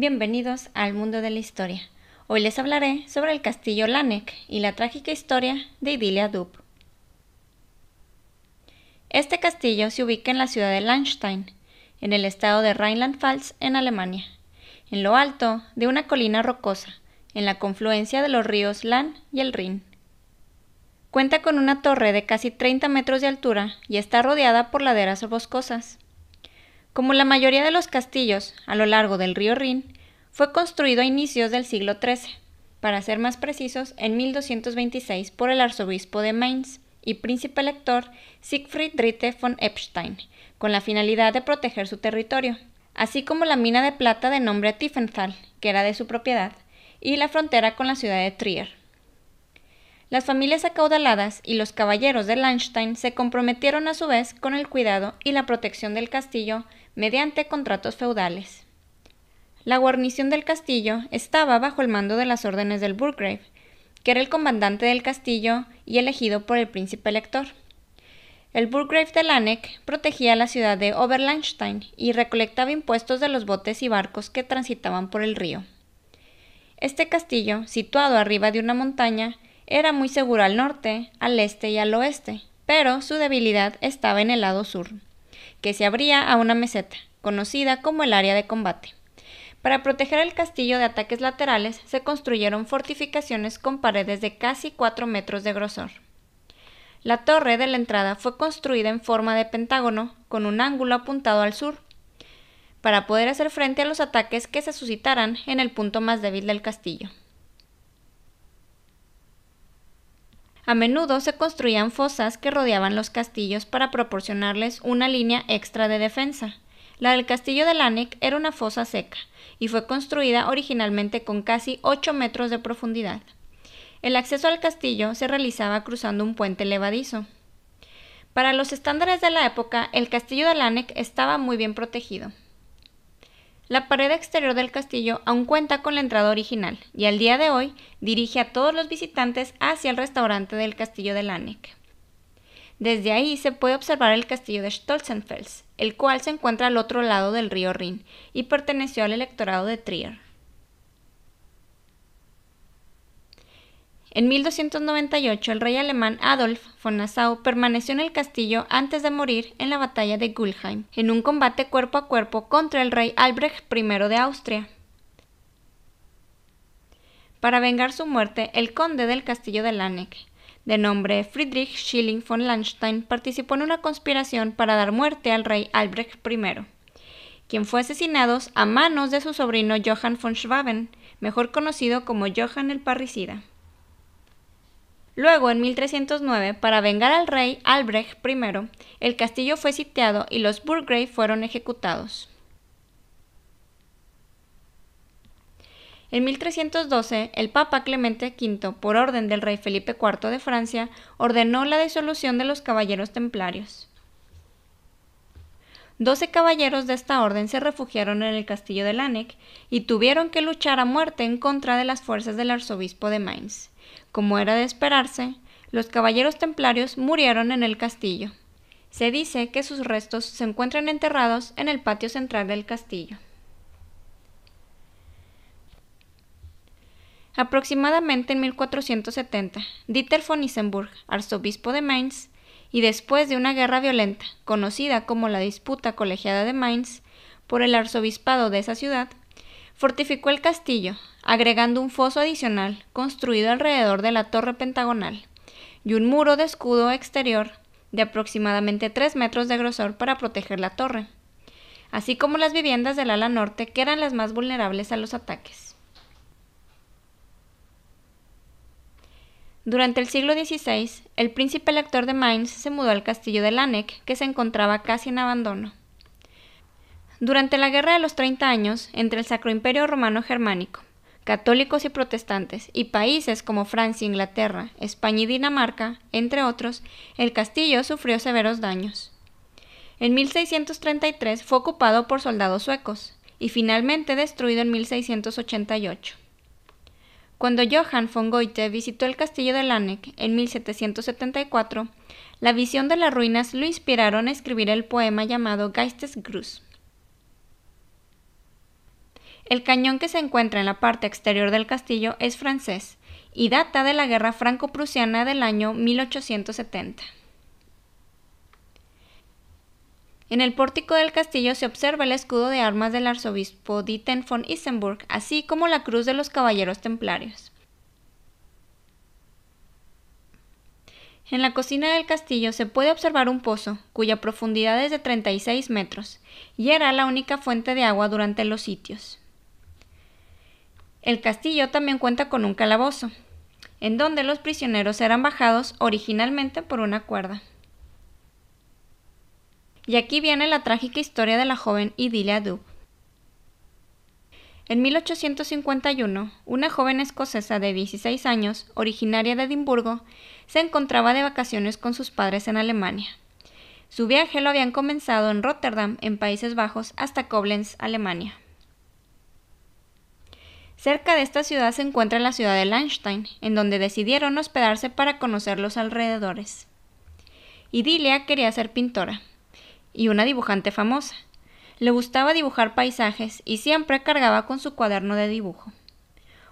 Bienvenidos al mundo de la historia. Hoy les hablaré sobre el castillo Lanek y la trágica historia de Idilia Dub. Este castillo se ubica en la ciudad de Landstein, en el estado de Rheinland-Pfalz, en Alemania, en lo alto de una colina rocosa, en la confluencia de los ríos Lahn y el Rhin. Cuenta con una torre de casi 30 metros de altura y está rodeada por laderas boscosas. Como la mayoría de los castillos a lo largo del río Rin, fue construido a inicios del siglo XIII, para ser más precisos, en 1226 por el arzobispo de Mainz y príncipe elector Siegfried Dritte von Epstein, con la finalidad de proteger su territorio, así como la mina de plata de nombre Tiefenthal, que era de su propiedad, y la frontera con la ciudad de Trier. Las familias acaudaladas y los caballeros de Landstein se comprometieron a su vez con el cuidado y la protección del castillo mediante contratos feudales. La guarnición del castillo estaba bajo el mando de las órdenes del Burgrave, que era el comandante del castillo y elegido por el príncipe elector. El Burgrave de Lanek protegía la ciudad de Oberleinstein y recolectaba impuestos de los botes y barcos que transitaban por el río. Este castillo, situado arriba de una montaña, era muy seguro al norte, al este y al oeste, pero su debilidad estaba en el lado sur, que se abría a una meseta, conocida como el área de combate. Para proteger el castillo de ataques laterales se construyeron fortificaciones con paredes de casi 4 metros de grosor. La torre de la entrada fue construida en forma de pentágono con un ángulo apuntado al sur, para poder hacer frente a los ataques que se suscitaran en el punto más débil del castillo. A menudo se construían fosas que rodeaban los castillos para proporcionarles una línea extra de defensa, la del castillo de Lanek era una fosa seca y fue construida originalmente con casi 8 metros de profundidad. El acceso al castillo se realizaba cruzando un puente levadizo. Para los estándares de la época, el castillo de Lanek estaba muy bien protegido. La pared exterior del castillo aún cuenta con la entrada original y al día de hoy dirige a todos los visitantes hacia el restaurante del castillo de Lanek. Desde ahí se puede observar el castillo de Stolzenfels, el cual se encuentra al otro lado del río Rin y perteneció al electorado de Trier. En 1298 el rey alemán Adolf von Nassau permaneció en el castillo antes de morir en la batalla de Gulheim, en un combate cuerpo a cuerpo contra el rey Albrecht I de Austria. Para vengar su muerte, el conde del castillo de Lanek de nombre Friedrich Schilling von Landstein, participó en una conspiración para dar muerte al rey Albrecht I, quien fue asesinado a manos de su sobrino Johann von Schwaben, mejor conocido como Johann el Parricida. Luego, en 1309, para vengar al rey Albrecht I, el castillo fue sitiado y los Burgrave fueron ejecutados. En 1312, el Papa Clemente V, por orden del rey Felipe IV de Francia, ordenó la disolución de los caballeros templarios. Doce caballeros de esta orden se refugiaron en el castillo de Lanec y tuvieron que luchar a muerte en contra de las fuerzas del arzobispo de Mainz. Como era de esperarse, los caballeros templarios murieron en el castillo. Se dice que sus restos se encuentran enterrados en el patio central del castillo. Aproximadamente en 1470, Dieter von Isenburg, arzobispo de Mainz, y después de una guerra violenta, conocida como la disputa colegiada de Mainz, por el arzobispado de esa ciudad, fortificó el castillo, agregando un foso adicional construido alrededor de la torre pentagonal y un muro de escudo exterior de aproximadamente 3 metros de grosor para proteger la torre, así como las viviendas del ala norte que eran las más vulnerables a los ataques. Durante el siglo XVI, el príncipe elector de Mainz se mudó al castillo de Lanec, que se encontraba casi en abandono. Durante la Guerra de los Treinta Años, entre el Sacro Imperio Romano Germánico, católicos y protestantes, y países como Francia, Inglaterra, España y Dinamarca, entre otros, el castillo sufrió severos daños. En 1633 fue ocupado por soldados suecos y finalmente destruido en 1688. Cuando Johann von Goethe visitó el castillo de Laneck en 1774, la visión de las ruinas lo inspiraron a escribir el poema llamado Geistesgruß. El cañón que se encuentra en la parte exterior del castillo es francés y data de la Guerra Franco-Prusiana del año 1870. En el pórtico del castillo se observa el escudo de armas del arzobispo Dieten von Isenburg, así como la cruz de los caballeros templarios. En la cocina del castillo se puede observar un pozo, cuya profundidad es de 36 metros, y era la única fuente de agua durante los sitios. El castillo también cuenta con un calabozo, en donde los prisioneros eran bajados originalmente por una cuerda. Y aquí viene la trágica historia de la joven Idilia Dub. En 1851, una joven escocesa de 16 años, originaria de Edimburgo, se encontraba de vacaciones con sus padres en Alemania. Su viaje lo habían comenzado en Rotterdam, en Países Bajos, hasta Koblenz, Alemania. Cerca de esta ciudad se encuentra la ciudad de Lahnstein, en donde decidieron hospedarse para conocer los alrededores. Idilia quería ser pintora, y una dibujante famosa. Le gustaba dibujar paisajes y siempre cargaba con su cuaderno de dibujo.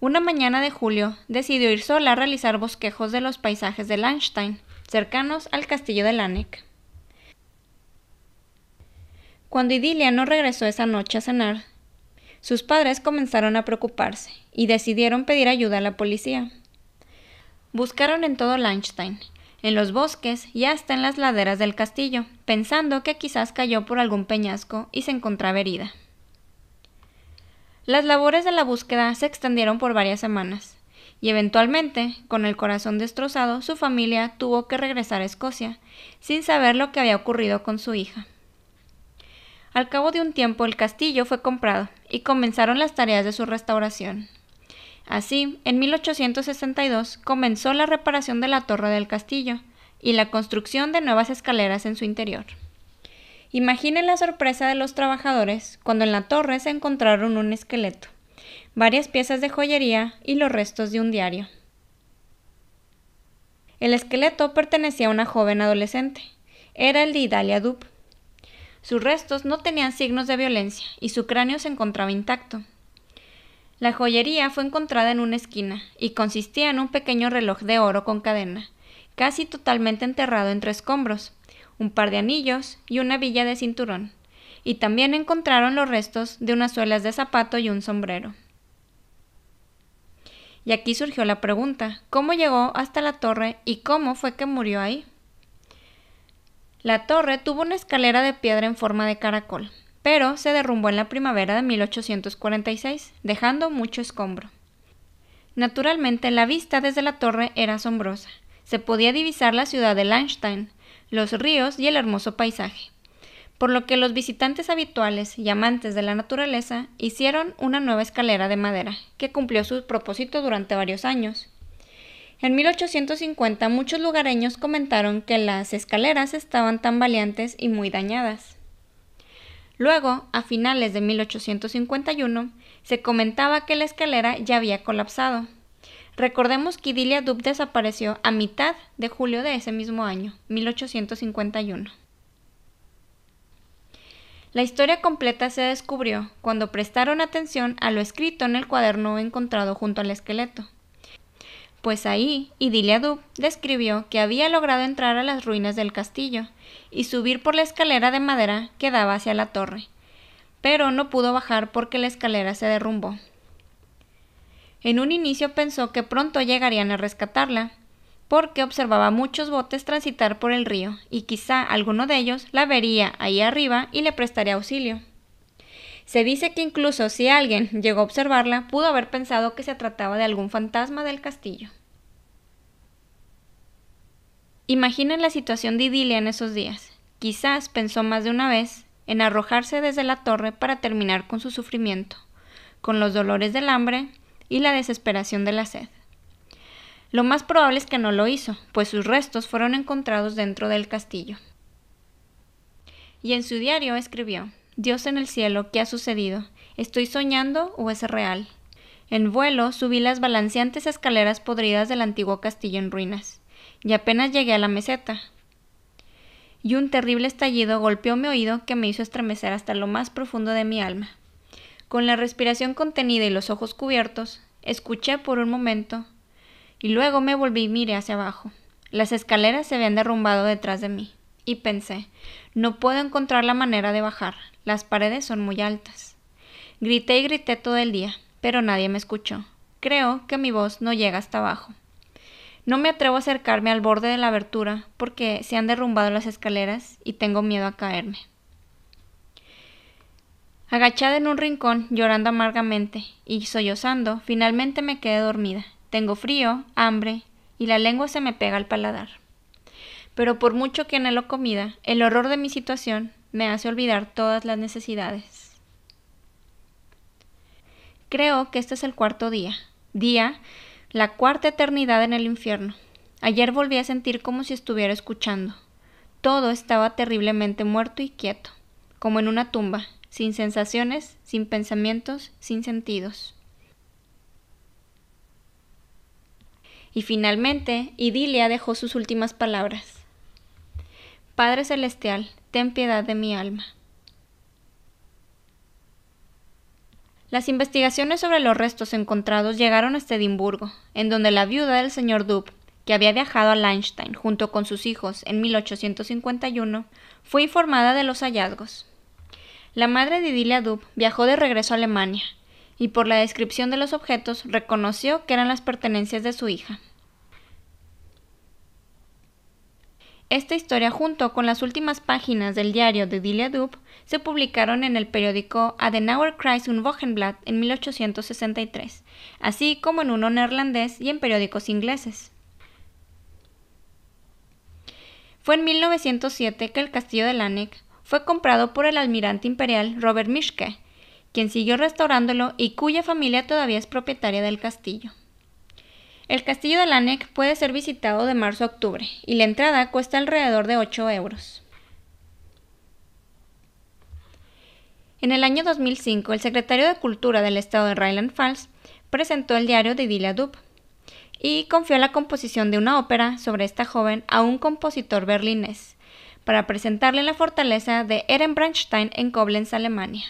Una mañana de julio decidió ir sola a realizar bosquejos de los paisajes de Landstein, cercanos al castillo de Lanek. Cuando Idilia no regresó esa noche a cenar, sus padres comenzaron a preocuparse y decidieron pedir ayuda a la policía. Buscaron en todo Landstein en los bosques y hasta en las laderas del castillo, pensando que quizás cayó por algún peñasco y se encontraba herida. Las labores de la búsqueda se extendieron por varias semanas, y eventualmente, con el corazón destrozado, su familia tuvo que regresar a Escocia, sin saber lo que había ocurrido con su hija. Al cabo de un tiempo el castillo fue comprado y comenzaron las tareas de su restauración. Así, en 1862 comenzó la reparación de la torre del castillo y la construcción de nuevas escaleras en su interior. Imaginen la sorpresa de los trabajadores cuando en la torre se encontraron un esqueleto, varias piezas de joyería y los restos de un diario. El esqueleto pertenecía a una joven adolescente. Era el de Idalia Dub. Sus restos no tenían signos de violencia y su cráneo se encontraba intacto, la joyería fue encontrada en una esquina y consistía en un pequeño reloj de oro con cadena, casi totalmente enterrado entre escombros, un par de anillos y una villa de cinturón, y también encontraron los restos de unas suelas de zapato y un sombrero. Y aquí surgió la pregunta, ¿cómo llegó hasta la torre y cómo fue que murió ahí? La torre tuvo una escalera de piedra en forma de caracol, pero se derrumbó en la primavera de 1846, dejando mucho escombro. Naturalmente, la vista desde la torre era asombrosa. Se podía divisar la ciudad de Landstein, los ríos y el hermoso paisaje, por lo que los visitantes habituales y amantes de la naturaleza hicieron una nueva escalera de madera, que cumplió su propósito durante varios años. En 1850 muchos lugareños comentaron que las escaleras estaban tan tambaleantes y muy dañadas. Luego, a finales de 1851, se comentaba que la escalera ya había colapsado. Recordemos que Idilia Dub desapareció a mitad de julio de ese mismo año, 1851. La historia completa se descubrió cuando prestaron atención a lo escrito en el cuaderno encontrado junto al esqueleto. Pues ahí, Idiliadu describió que había logrado entrar a las ruinas del castillo y subir por la escalera de madera que daba hacia la torre, pero no pudo bajar porque la escalera se derrumbó. En un inicio pensó que pronto llegarían a rescatarla, porque observaba muchos botes transitar por el río y quizá alguno de ellos la vería ahí arriba y le prestaría auxilio. Se dice que incluso si alguien llegó a observarla, pudo haber pensado que se trataba de algún fantasma del castillo. Imaginen la situación de Idilia en esos días. Quizás pensó más de una vez en arrojarse desde la torre para terminar con su sufrimiento, con los dolores del hambre y la desesperación de la sed. Lo más probable es que no lo hizo, pues sus restos fueron encontrados dentro del castillo. Y en su diario escribió, Dios en el cielo, ¿qué ha sucedido? ¿Estoy soñando o es real? En vuelo subí las balanceantes escaleras podridas del antiguo castillo en ruinas, y apenas llegué a la meseta. Y un terrible estallido golpeó mi oído que me hizo estremecer hasta lo más profundo de mi alma. Con la respiración contenida y los ojos cubiertos, escuché por un momento, y luego me volví y miré hacia abajo. Las escaleras se habían derrumbado detrás de mí y pensé, no puedo encontrar la manera de bajar, las paredes son muy altas. Grité y grité todo el día, pero nadie me escuchó. Creo que mi voz no llega hasta abajo. No me atrevo a acercarme al borde de la abertura porque se han derrumbado las escaleras y tengo miedo a caerme. Agachada en un rincón, llorando amargamente y sollozando, finalmente me quedé dormida. Tengo frío, hambre y la lengua se me pega al paladar pero por mucho que anhelo comida, el horror de mi situación me hace olvidar todas las necesidades. Creo que este es el cuarto día, día, la cuarta eternidad en el infierno. Ayer volví a sentir como si estuviera escuchando. Todo estaba terriblemente muerto y quieto, como en una tumba, sin sensaciones, sin pensamientos, sin sentidos. Y finalmente, Idilia dejó sus últimas palabras. Padre Celestial, ten piedad de mi alma. Las investigaciones sobre los restos encontrados llegaron hasta Edimburgo, en donde la viuda del señor Dub, que había viajado a Leinstein junto con sus hijos en 1851, fue informada de los hallazgos. La madre de Idilia Dub viajó de regreso a Alemania, y por la descripción de los objetos reconoció que eran las pertenencias de su hija. Esta historia junto con las últimas páginas del diario de Dilia Dub se publicaron en el periódico Adenauer Kreis und Wochenblatt en 1863, así como en uno neerlandés y en periódicos ingleses. Fue en 1907 que el castillo de Lanek fue comprado por el almirante imperial Robert Mischke, quien siguió restaurándolo y cuya familia todavía es propietaria del castillo. El castillo de Lanec puede ser visitado de marzo a octubre y la entrada cuesta alrededor de 8 euros. En el año 2005, el secretario de Cultura del estado de rheinland Falls presentó el diario de Idylia Dub y confió la composición de una ópera sobre esta joven a un compositor berlinés para presentarle la fortaleza de Ehrenbrandstein en Koblenz, Alemania.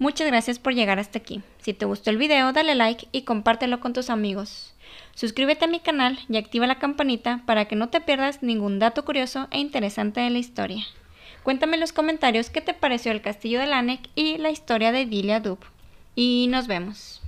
Muchas gracias por llegar hasta aquí. Si te gustó el video, dale like y compártelo con tus amigos. Suscríbete a mi canal y activa la campanita para que no te pierdas ningún dato curioso e interesante de la historia. Cuéntame en los comentarios qué te pareció el castillo de Lanek y la historia de Dilia Dub. Y nos vemos.